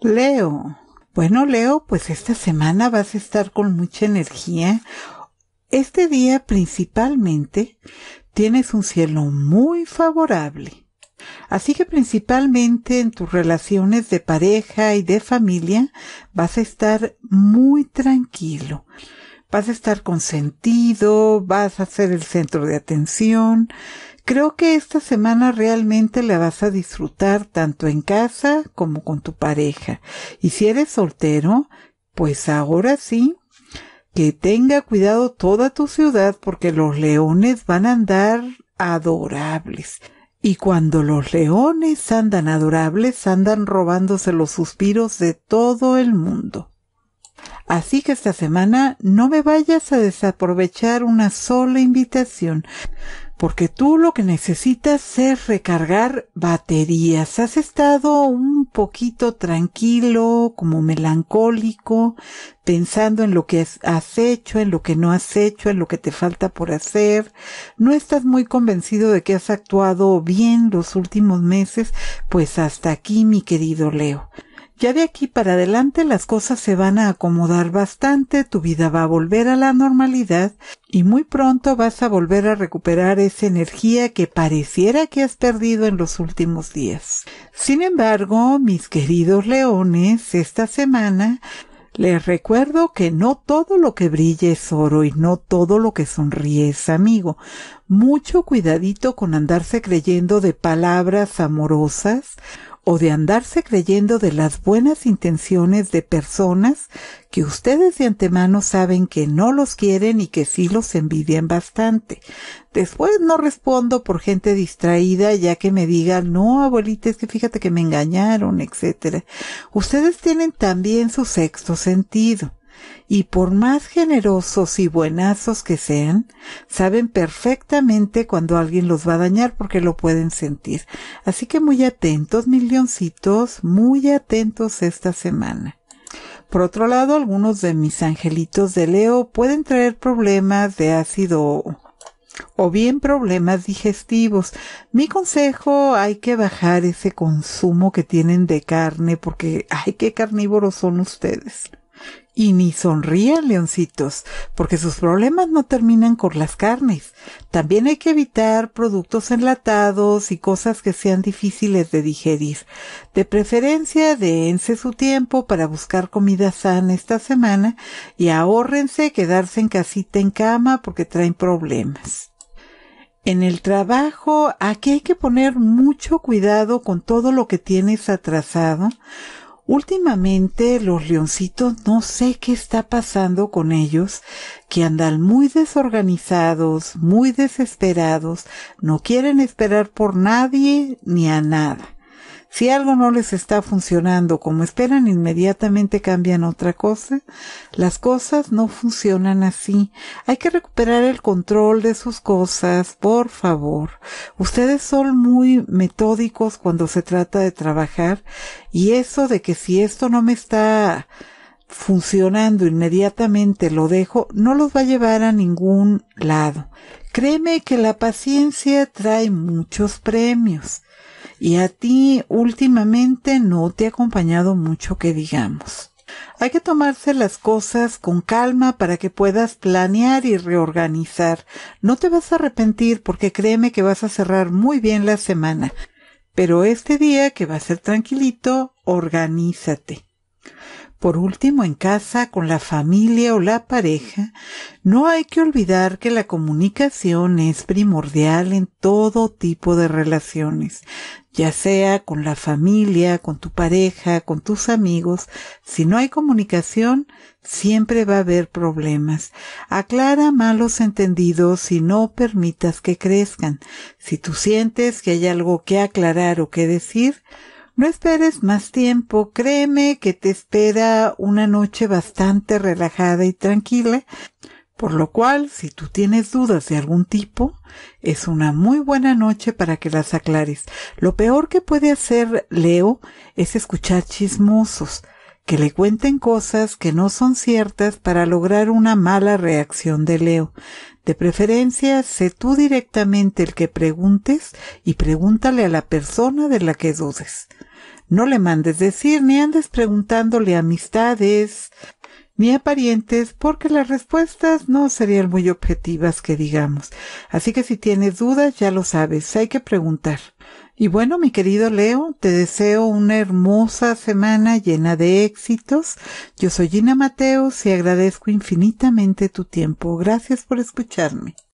Leo. Bueno, Leo, pues esta semana vas a estar con mucha energía. Este día principalmente tienes un cielo muy favorable. Así que principalmente en tus relaciones de pareja y de familia vas a estar muy tranquilo. Vas a estar consentido, vas a ser el centro de atención, Creo que esta semana realmente la vas a disfrutar tanto en casa como con tu pareja. Y si eres soltero, pues ahora sí, que tenga cuidado toda tu ciudad porque los leones van a andar adorables. Y cuando los leones andan adorables, andan robándose los suspiros de todo el mundo. Así que esta semana no me vayas a desaprovechar una sola invitación porque tú lo que necesitas es recargar baterías. Has estado un poquito tranquilo, como melancólico, pensando en lo que has hecho, en lo que no has hecho, en lo que te falta por hacer. No estás muy convencido de que has actuado bien los últimos meses, pues hasta aquí, mi querido Leo. Ya de aquí para adelante las cosas se van a acomodar bastante, tu vida va a volver a la normalidad y muy pronto vas a volver a recuperar esa energía que pareciera que has perdido en los últimos días. Sin embargo, mis queridos leones, esta semana les recuerdo que no todo lo que brille es oro y no todo lo que sonríe es amigo. Mucho cuidadito con andarse creyendo de palabras amorosas o de andarse creyendo de las buenas intenciones de personas que ustedes de antemano saben que no los quieren y que sí los envidian bastante. Después no respondo por gente distraída ya que me diga, no, abuelita, es que fíjate que me engañaron, etc. Ustedes tienen también su sexto sentido y por más generosos y buenazos que sean, saben perfectamente cuando alguien los va a dañar porque lo pueden sentir. Así que muy atentos, mis leoncitos, muy atentos esta semana. Por otro lado, algunos de mis angelitos de Leo pueden traer problemas de ácido o bien problemas digestivos. Mi consejo, hay que bajar ese consumo que tienen de carne porque, ay, qué carnívoros son ustedes. Y ni sonrían, leoncitos, porque sus problemas no terminan con las carnes. También hay que evitar productos enlatados y cosas que sean difíciles de digerir. De preferencia, déense su tiempo para buscar comida sana esta semana y ahórrense quedarse en casita en cama porque traen problemas. En el trabajo, aquí hay que poner mucho cuidado con todo lo que tienes atrasado Últimamente los leoncitos no sé qué está pasando con ellos, que andan muy desorganizados, muy desesperados, no quieren esperar por nadie ni a nada. Si algo no les está funcionando como esperan, inmediatamente cambian otra cosa. Las cosas no funcionan así. Hay que recuperar el control de sus cosas, por favor. Ustedes son muy metódicos cuando se trata de trabajar y eso de que si esto no me está funcionando inmediatamente lo dejo, no los va a llevar a ningún lado. Créeme que la paciencia trae muchos premios y a ti últimamente no te ha acompañado mucho que digamos. Hay que tomarse las cosas con calma para que puedas planear y reorganizar. No te vas a arrepentir porque créeme que vas a cerrar muy bien la semana. Pero este día que va a ser tranquilito, organízate. Por último, en casa, con la familia o la pareja, no hay que olvidar que la comunicación es primordial en todo tipo de relaciones, ya sea con la familia, con tu pareja, con tus amigos. Si no hay comunicación, siempre va a haber problemas. Aclara malos entendidos y no permitas que crezcan. Si tú sientes que hay algo que aclarar o que decir, no esperes más tiempo, créeme que te espera una noche bastante relajada y tranquila, por lo cual, si tú tienes dudas de algún tipo, es una muy buena noche para que las aclares. Lo peor que puede hacer Leo es escuchar chismosos que le cuenten cosas que no son ciertas para lograr una mala reacción de Leo. De preferencia, sé tú directamente el que preguntes y pregúntale a la persona de la que dudes. No le mandes decir ni andes preguntándole amistades ni a parientes porque las respuestas no serían muy objetivas que digamos. Así que si tienes dudas ya lo sabes, hay que preguntar. Y bueno, mi querido Leo, te deseo una hermosa semana llena de éxitos. Yo soy Gina Mateos y agradezco infinitamente tu tiempo. Gracias por escucharme.